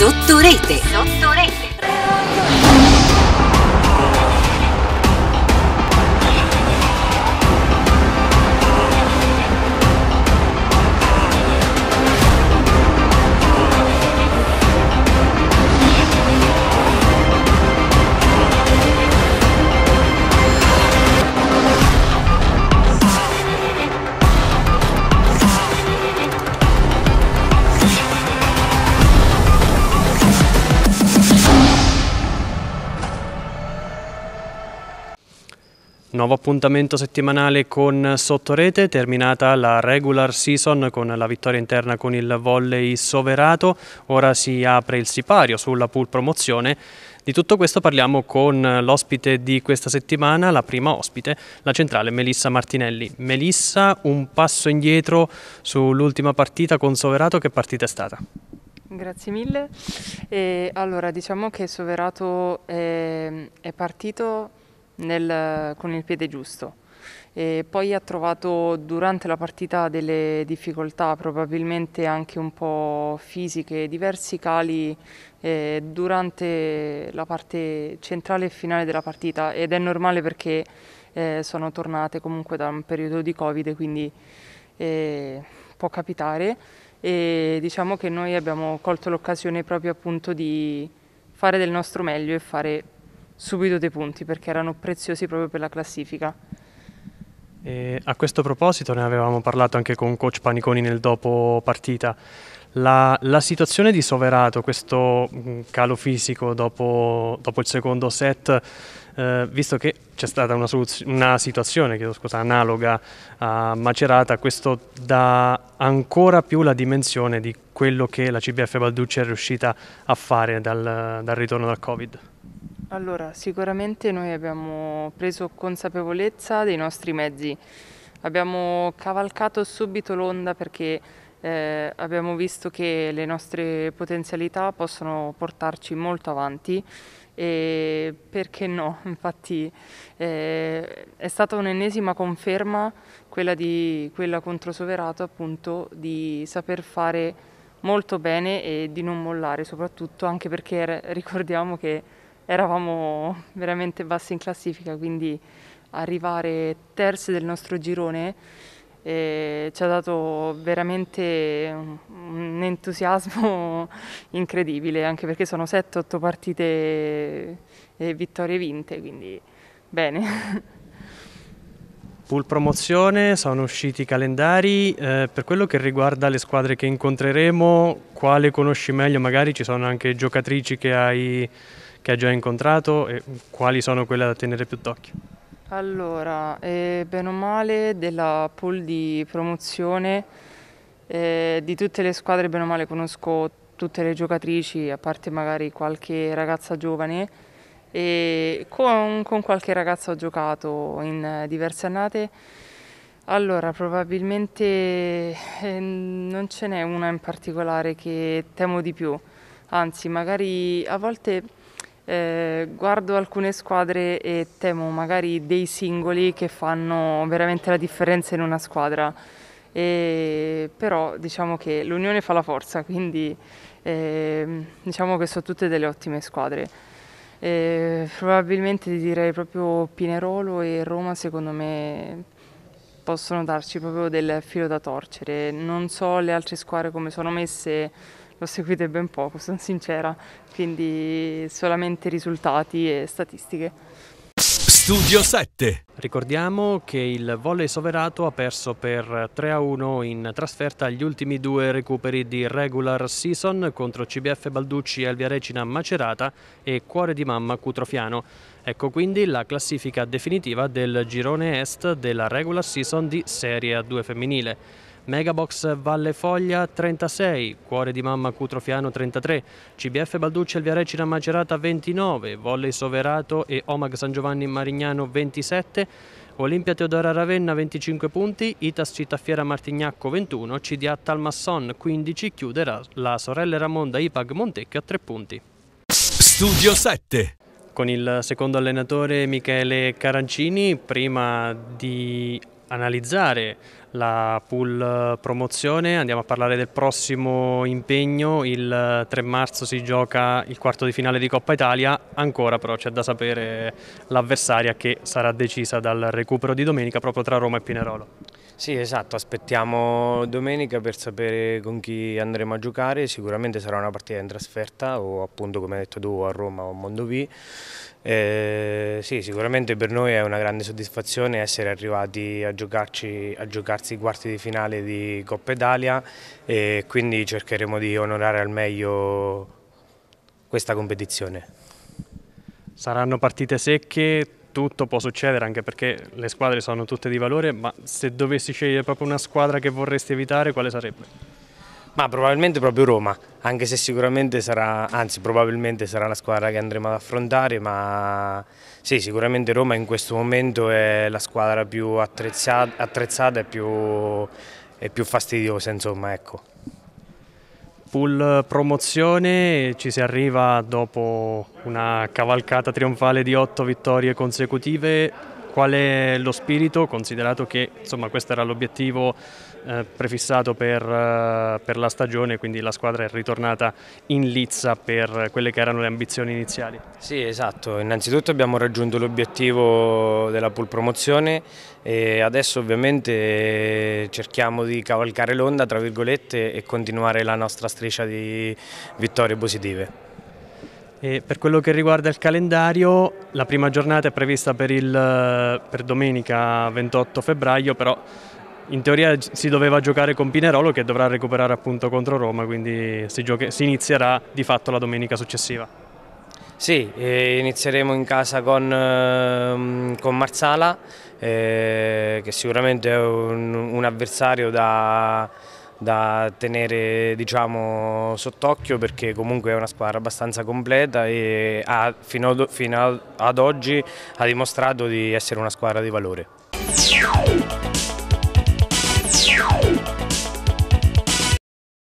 Sottorete. Sottorete. Nuovo appuntamento settimanale con Sottorete, terminata la regular season con la vittoria interna con il volley Soverato, ora si apre il sipario sulla pool promozione. Di tutto questo parliamo con l'ospite di questa settimana, la prima ospite, la centrale Melissa Martinelli. Melissa, un passo indietro sull'ultima partita con Soverato, che partita è stata? Grazie mille. E allora, diciamo che Soverato è, ehm, è partito nel, con il piede giusto. E poi ha trovato durante la partita delle difficoltà, probabilmente anche un po' fisiche, diversi cali eh, durante la parte centrale e finale della partita ed è normale perché eh, sono tornate comunque da un periodo di Covid, quindi eh, può capitare e diciamo che noi abbiamo colto l'occasione proprio appunto di fare del nostro meglio e fare subito dei punti perché erano preziosi proprio per la classifica. E a questo proposito ne avevamo parlato anche con coach Paniconi nel dopo partita. La, la situazione di Soverato, questo mm, calo fisico dopo, dopo il secondo set, eh, visto che c'è stata una, una situazione scusa, analoga a Macerata, questo dà ancora più la dimensione di quello che la CBF Balducci è riuscita a fare dal, dal ritorno dal Covid. Allora, sicuramente noi abbiamo preso consapevolezza dei nostri mezzi. Abbiamo cavalcato subito l'onda perché eh, abbiamo visto che le nostre potenzialità possono portarci molto avanti e perché no? Infatti eh, è stata un'ennesima conferma quella di quella contro Soverato appunto di saper fare molto bene e di non mollare soprattutto anche perché ricordiamo che eravamo veramente bassi in classifica, quindi arrivare terze del nostro girone eh, ci ha dato veramente un entusiasmo incredibile, anche perché sono 7-8 partite e vittorie vinte, quindi bene. Pool promozione, sono usciti i calendari, eh, per quello che riguarda le squadre che incontreremo, quale conosci meglio? Magari ci sono anche giocatrici che hai che ha già incontrato e quali sono quelle da tenere più d'occhio? Allora, eh, bene o male della pool di promozione eh, di tutte le squadre, bene o male conosco tutte le giocatrici, a parte magari qualche ragazza giovane, e con, con qualche ragazza ho giocato in diverse annate. Allora, probabilmente eh, non ce n'è una in particolare che temo di più, anzi magari a volte eh, guardo alcune squadre e temo magari dei singoli che fanno veramente la differenza in una squadra. E, però diciamo che l'unione fa la forza, quindi eh, diciamo che sono tutte delle ottime squadre. E, probabilmente direi proprio Pinerolo e Roma secondo me possono darci proprio del filo da torcere. Non so le altre squadre come sono messe l'ho seguite ben poco, sono sincera, quindi solamente risultati e statistiche. Studio 7. Ricordiamo che il volley soverato ha perso per 3-1 in trasferta gli ultimi due recuperi di regular season contro CBF Balducci Elvia Recina Macerata e Cuore di Mamma Cutrofiano. Ecco quindi la classifica definitiva del girone est della regular season di Serie 2 femminile. Megabox Valle Foglia 36, Cuore di Mamma Cutrofiano 33, CBF Balducci Alviarecina Macerata 29, Volley Soverato e Omag San Giovanni Marignano 27, Olimpia Teodora Ravenna 25 punti, Itas Cittafiera Martignacco 21, CDA Talmasson 15, chiuderà la sorella Ramonda Ipag Montecchio a 3 punti. Studio 7 con il secondo allenatore Michele Carancini prima di analizzare la pool eh, promozione, andiamo a parlare del prossimo impegno, il 3 eh, marzo si gioca il quarto di finale di Coppa Italia, ancora però c'è da sapere l'avversaria che sarà decisa dal recupero di domenica proprio tra Roma e Pinerolo. Sì, esatto, aspettiamo domenica per sapere con chi andremo a giocare, sicuramente sarà una partita in trasferta o appunto come hai detto tu a Roma o a Mondovì. Eh, sì, sicuramente per noi è una grande soddisfazione essere arrivati a, giocarci, a giocarsi i quarti di finale di Coppa Italia e quindi cercheremo di onorare al meglio questa competizione. Saranno partite secche, tutto può succedere anche perché le squadre sono tutte di valore, ma se dovessi scegliere proprio una squadra che vorresti evitare, quale sarebbe? Ma probabilmente proprio Roma, anche se sicuramente sarà, anzi probabilmente sarà la squadra che andremo ad affrontare, ma sì, sicuramente Roma in questo momento è la squadra più attrezzata, attrezzata e più, più fastidiosa, insomma, ecco. Pool promozione, ci si arriva dopo una cavalcata trionfale di otto vittorie consecutive, Qual è lo spirito, considerato che insomma, questo era l'obiettivo eh, prefissato per, eh, per, la stagione, quindi la squadra è ritornata in lizza per quelle che erano le ambizioni iniziali? Sì, esatto. Innanzitutto abbiamo raggiunto l'obiettivo della pool promozione e adesso ovviamente cerchiamo di cavalcare l'onda, tra virgolette, e continuare la nostra striscia di vittorie positive. E per quello che riguarda il calendario, la prima giornata è prevista per, il, per domenica 28 febbraio, però in teoria si doveva giocare con Pinerolo che dovrà recuperare appunto contro Roma, quindi si, gioca, si inizierà di fatto la domenica successiva. Sì, inizieremo in casa con, ehm, con Marsala, eh, che sicuramente è un, un avversario da, da tenere diciamo, sott'occhio perché comunque è una squadra abbastanza completa e ha, fino ad oggi ha dimostrato di essere una squadra di valore.